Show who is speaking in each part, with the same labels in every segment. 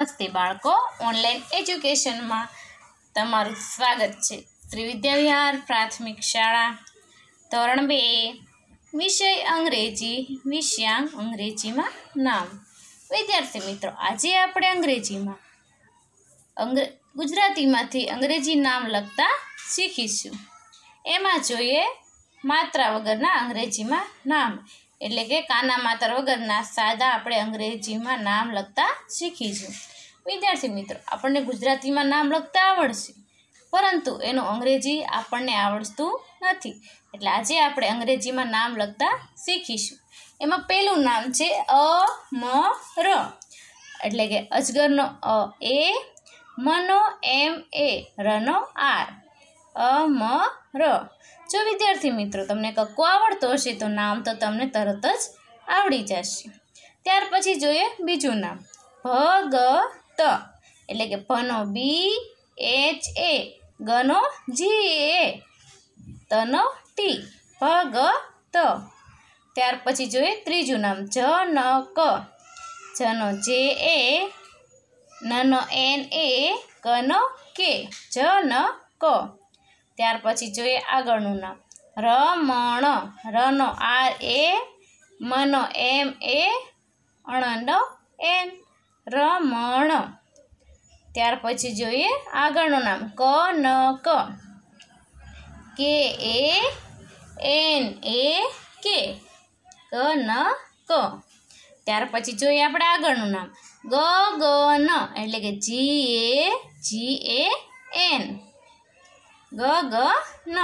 Speaker 1: નમસ્તે બાળકો ઓનલાઈન એજ્યુકેશનમાં તમારું સ્વાગત છે શ્રી વિદ્યાવિહાર પ્રાથમિક શાળા ધોરણ બે વિષય અંગ્રેજી વિષયાંગ અંગ્રેજીમાં નામ વિદ્યાર્થી મિત્રો આજે આપણે અંગ્રેજીમાં અંગ્રે ગુજરાતીમાંથી અંગ્રેજી નામ લખતા શીખીશું એમાં જોઈએ માત્રા વગરના અંગ્રેજીમાં નામ એટલે કે કાના માતર વગરના સાદા આપણે અંગ્રેજીમાં નામ લખતા શીખીશું વિદ્યાર્થી મિત્રો આપણને ગુજરાતીમાં નામ લખતા આવડશે પરંતુ એનું અંગ્રેજી આપણને આવડતું નથી એટલે આજે આપણે અંગ્રેજીમાં નામ લખતા શીખીશું એમાં પહેલું નામ છે અ મ ર એટલે કે અજગરનો અ એ મનો એમ એ રનો આર ર જો વિદ્યાર્થી મિત્રો તમને કક્કો આવડતો હશે તો નામ તો તમને તરત જ આવડી જશે ત્યાર પછી જોઈએ બીજું નામ ત એટલે કે ભનો બી એચ એ ગનો જી એ તનો ટી ભગત ત્યાર પછી જોઈએ ત્રીજું નામ જ ન જનક જનો જે એ નનો એન એ કનો કે જ ન ક ત્યાર પછી જોઈએ આગળનું નામ રમણ રનો આર એ મનો એમ એ અણનો એન રમણ ત્યાર પછી જોઈએ આગળનું નામ કનક કે એ એન એ કે કનક ત્યાર પછી જોઈએ આપણે આગળનું નામ ગ ગ ન એટલે કે જી એ જી એ એન ગ ગ ન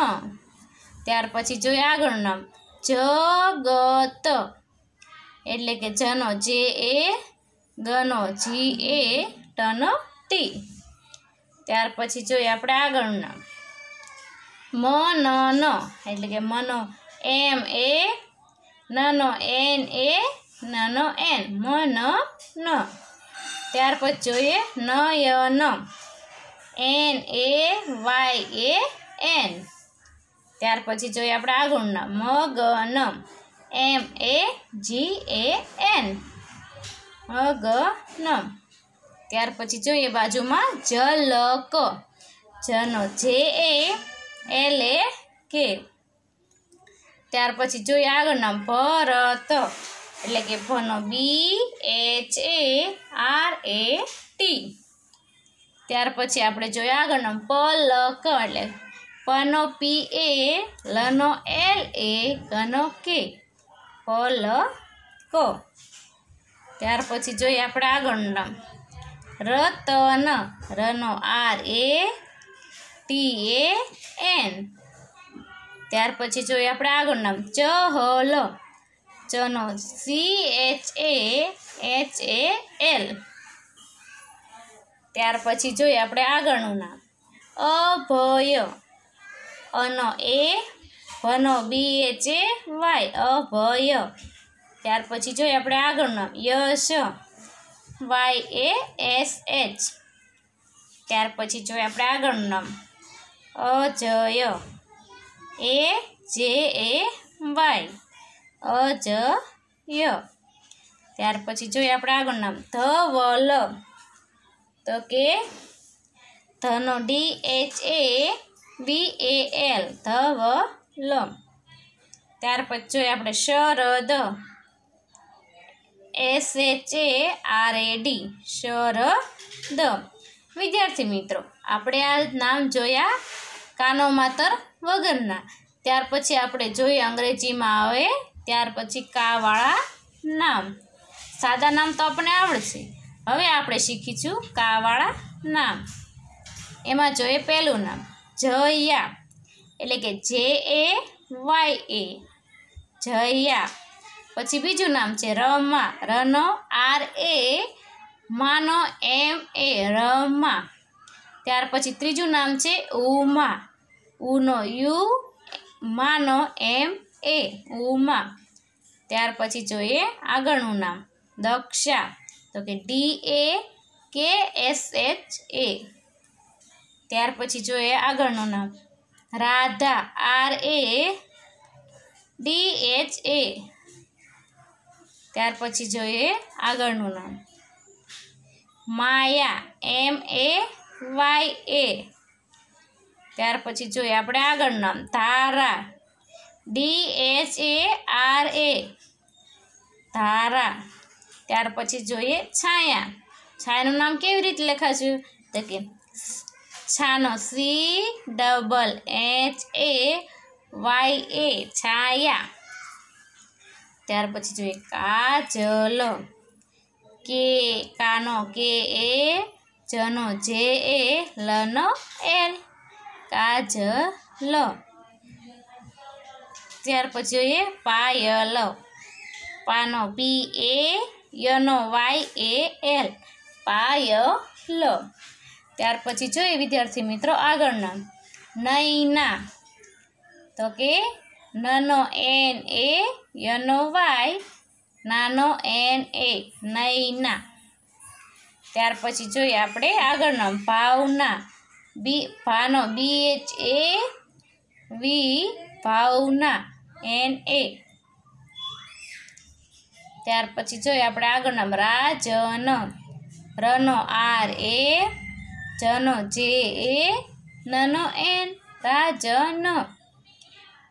Speaker 1: ત્યાર પછી જોઈએ આગળ નામ જ ગ ત એટલે કે જનો જે એ ગનો જી એ ટન ટી ત્યાર પછી જોઈએ આપણે આગળનું નામ મ ન ન એટલે કે મનો એમ એ નનો એન એ નનો એન મ ન ત્યાર પછી જોઈએ ન N A Y A N ત્યાર પછી જોઈએ આપણે આગળના મગન એમ એ જી એ એન મગન ત્યાર પછી જોઈએ બાજુમાં જલક જનો જે એ એલ એ કે ત્યાર પછી જોઈએ આગળના ભરત એટલે કે ભનો B H A R A T ત્યાર પછી આપણે જોયા આગળનો પ લ ક એટલે પનો પી એ લનો એલ એ કનો કે પ લ ક ત્યાર પછી જોઈએ આપણે આગળનું નામ રતન રનો R A T A N ત્યાર પછી જોઈએ આપણે આગળ નામ ચહલ ચનો C H A H A L ત્યાર પછી જોઈએ આપણે આગળનું નામ અભય અનો એ ભનો બી એચ એ વાય અભય ત્યાર પછી જોઈએ આપણે આગળનું નામ Yash Y A S H ત્યાર પછી જોઈએ આપણે આગળનું નામ અજય એ જે એ વાય અજય ત્યાર પછી જોઈએ આપણે આગળનું નામ ધ વલ તો કે ધનો D H A V A L Dhaval ત્યાર પછી જોઈએ આપણે Sharad S H A R A D Sharad વિદ્યાર્થી મિત્રો આપણે આ નામ જોયા કાનો માતર વગરના ત્યાર પછી આપણે જોઈએ અંગ્રેજીમાં આવે ત્યાર પછી કાવાળા નામ સાદા નામ તો આપણને આવડશે હવે આપણે શીખીશું કાવાળા નામ એમાં જોઈએ પહેલું નામ જયા એટલે કે જે એ વાય એ જયા પછી બીજું નામ છે રમા રનો આર એ માનો એમ એ રમા ત્યાર પછી ત્રીજું નામ છે ઉમા ઉનો યુ માનો એમ એ ઉમા ત્યાર પછી જોઈએ આગળનું નામ દક્ષા તો કે ડી એ કે એસ એચ એ ત્યાર પછી જોઈએ આગળનું નામ Radha R A D H A ત્યાર પછી જોઈએ આગળનું નામ માયા એમ એ વાય એ ત્યાર પછી જોઈએ આપણે આગળનું નામ Dhara D H A R A Dhara ત્યાર પછી જોઈએ છાયા છાયાનું નામ કેવી રીતે લખાશું તો કે છાનો C double H A Y A Chhaya ત્યાર પછી જોઈએ કાજલ કે કાનો કે એ જનો જે એ લનો એલ લ ત્યાર પછી જોઈએ પાયલ પાનો પી એ યનો Y A L Payal ત્યાર પછી જોઈએ વિદ્યાર્થી મિત્રો આગળના નૈના તો કે નનો એન એ યનો વાય નાનો એન એ નૈના ત્યાર પછી જોઈએ આપણે આગળના ભાવના બી ભાનો બી H A V Bhavna N એ ત્યાર પછી જોઈએ આપણે આગળ નામ રાજન રનો આર એ જનો જે એ નનો એન રાજન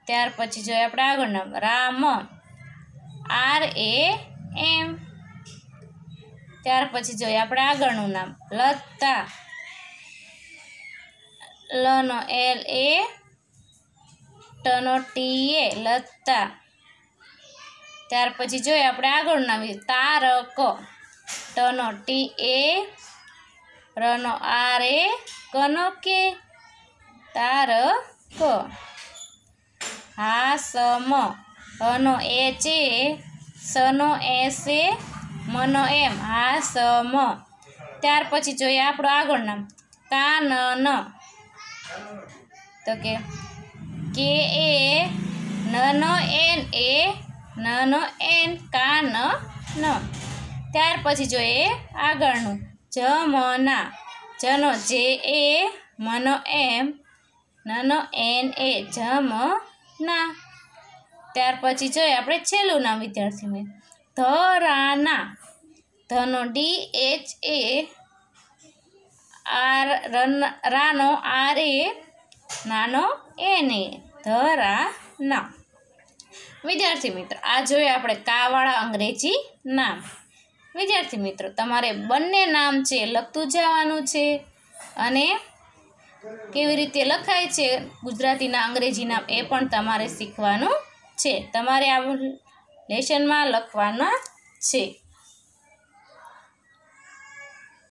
Speaker 1: ત્યાર પછી જોઈએ આપણે આગળ રામ આર એ એમ ત્યાર પછી જોઈએ આપણે આગળનું નામ લતા લનો એલ એ ટનો ટી એ લતા ત્યાર પછી જોઈએ આપણે આગળના વિશે તારક ટનો ટી એ રનો આર એ કનો કે તાર ક હા સમ અનો એચ એ ચે સનો એસ એ મનો એમ હા સમ ત્યાર પછી જોઈએ આપણું આગળ નામ ન તો કે કે એ નનો એન એ ન ન એન કા ન ન ત્યાર પછી જોઈએ આગળનું જમના જનો જે એ મનો એમ નનો એન એ જમ ના ત્યાર પછી જોઈએ આપણે છેલ્લું નામ વિદ્યાર્થી મેં ધરાના ધનો ડી એચ એ આર રન રાનો આર એ નાનો એન એ ધ રા ના વિદ્યાર્થી મિત્રો આ જોઈએ આપણે કાવાળા અંગ્રેજી નામ વિદ્યાર્થી મિત્રો તમારે બંને નામ છે લખતું જવાનું છે અને કેવી રીતે લખાય છે ગુજરાતીના અંગ્રેજી નામ એ પણ તમારે શીખવાનું છે તમારે આ લેશનમાં લખવાના છે